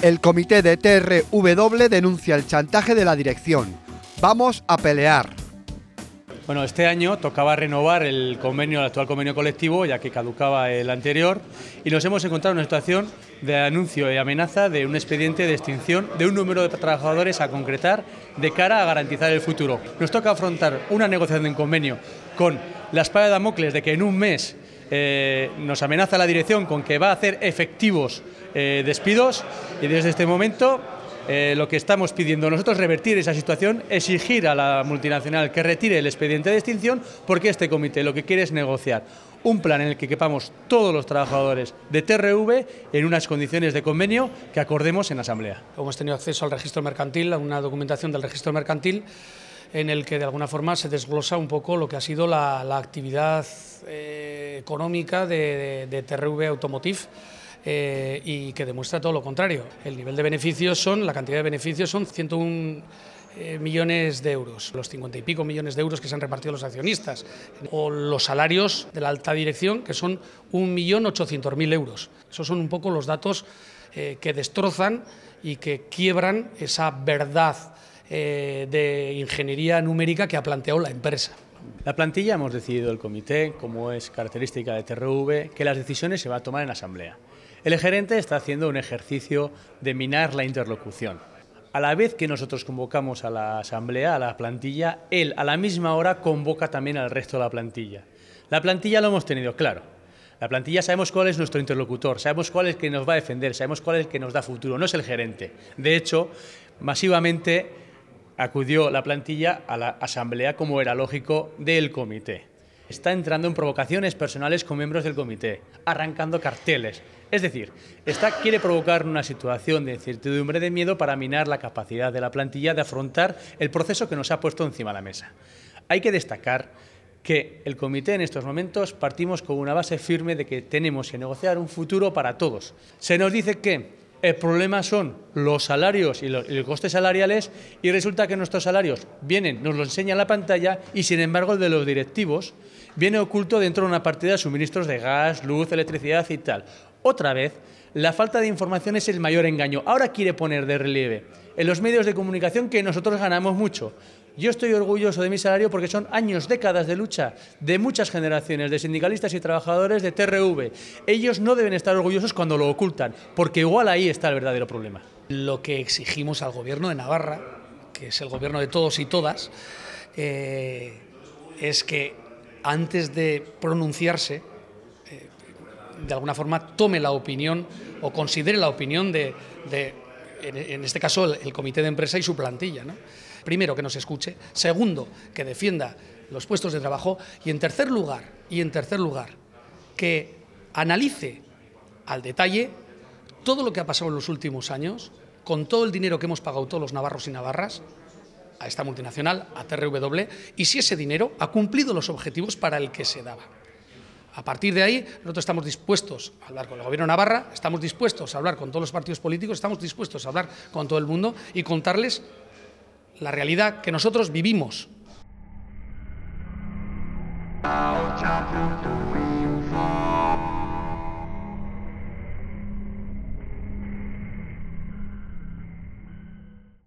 El comité de TRW denuncia el chantaje de la dirección. Vamos a pelear. Bueno, este año tocaba renovar el convenio, el actual convenio colectivo, ya que caducaba el anterior, y nos hemos encontrado en una situación de anuncio y amenaza de un expediente de extinción de un número de trabajadores a concretar de cara a garantizar el futuro. Nos toca afrontar una negociación de un convenio con la espada de Damocles de que en un mes eh, nos amenaza la dirección con que va a hacer efectivos eh, despidos y desde este momento eh, lo que estamos pidiendo nosotros revertir esa situación, exigir a la multinacional que retire el expediente de extinción, porque este comité lo que quiere es negociar un plan en el que quepamos todos los trabajadores de TRV en unas condiciones de convenio que acordemos en asamblea. Hemos tenido acceso al registro mercantil, a una documentación del registro mercantil, en el que de alguna forma se desglosa un poco lo que ha sido la, actividad económica de, TRV Automotive. Eh, y que demuestra todo lo contrario. El nivel de beneficios son, la cantidad de beneficios son 101 eh, millones de euros, los 50 y pico millones de euros que se han repartido los accionistas, o los salarios de la alta dirección, que son 1.800.000 euros. Esos son un poco los datos eh, que destrozan y que quiebran esa verdad de ingeniería numérica que ha planteado la empresa. La plantilla hemos decidido el comité, como es característica de TRV, que las decisiones se va a tomar en asamblea. El gerente está haciendo un ejercicio de minar la interlocución. A la vez que nosotros convocamos a la asamblea, a la plantilla, él a la misma hora convoca también al resto de la plantilla. La plantilla lo hemos tenido claro. La plantilla sabemos cuál es nuestro interlocutor, sabemos cuál es el que nos va a defender, sabemos cuál es el que nos da futuro, no es el gerente. De hecho, masivamente acudió la plantilla a la asamblea como era lógico del comité. Está entrando en provocaciones personales con miembros del comité, arrancando carteles. Es decir, está, quiere provocar una situación de incertidumbre de miedo para minar la capacidad de la plantilla de afrontar el proceso que nos ha puesto encima de la mesa. Hay que destacar que el comité en estos momentos partimos con una base firme de que tenemos que negociar un futuro para todos. Se nos dice que el problema son los salarios y los, costes salariales y resulta que nuestros salarios vienen, nos lo enseña la pantalla y sin embargo el de los directivos viene oculto dentro de una partida de suministros de gas, luz, electricidad y tal. Otra vez, la falta de información es el mayor engaño. Ahora quiere poner de relieve en los medios de comunicación que nosotros ganamos mucho. Yo estoy orgulloso de mi salario porque son años, décadas de lucha de muchas generaciones, de sindicalistas y trabajadores de TRV. Ellos no deben estar orgullosos cuando lo ocultan, porque igual ahí está el verdadero problema. Lo que exigimos al gobierno de Navarra, que es el gobierno de todos y todas, eh, es que antes de pronunciarse, eh, de alguna forma tome la opinión o considere la opinión de, en, este caso, el, el comité de empresa y su plantilla. ¿no? primero, que nos escuche, segundo, que defienda los puestos de trabajo y en tercer lugar, y en tercer lugar, que analice al detalle todo lo que ha pasado en los últimos años, con todo el dinero que hemos pagado todos los navarros y navarras, a esta multinacional, a TRW, y si ese dinero ha cumplido los objetivos para el que se daba. A partir de ahí, nosotros estamos dispuestos a hablar con el Gobierno de Navarra, estamos dispuestos a hablar con todos los partidos políticos, estamos dispuestos a hablar con todo el mundo y contarles la realidad que nosotros vivimos